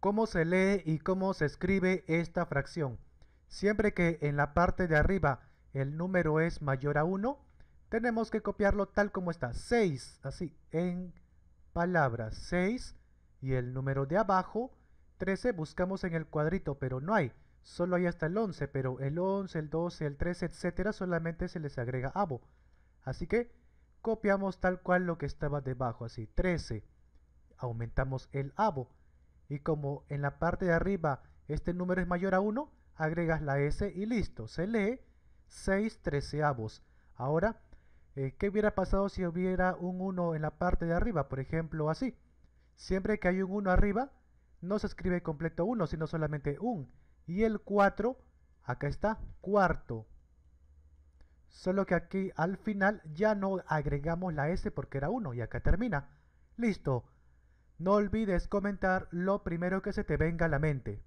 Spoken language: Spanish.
¿Cómo se lee y cómo se escribe esta fracción? Siempre que en la parte de arriba el número es mayor a 1, tenemos que copiarlo tal como está. 6, así, en palabras 6 y el número de abajo, 13, buscamos en el cuadrito, pero no hay. Solo hay hasta el 11, pero el 11, el 12, el 13, etcétera, solamente se les agrega abo. Así que copiamos tal cual lo que estaba debajo, así, 13. Aumentamos el abo. Y como en la parte de arriba este número es mayor a 1, agregas la S y listo. Se lee 6 treceavos. Ahora, eh, ¿qué hubiera pasado si hubiera un 1 en la parte de arriba? Por ejemplo, así. Siempre que hay un 1 arriba, no se escribe completo 1, sino solamente 1. Y el 4, acá está, cuarto. Solo que aquí al final ya no agregamos la S porque era 1 y acá termina. Listo. No olvides comentar lo primero que se te venga a la mente.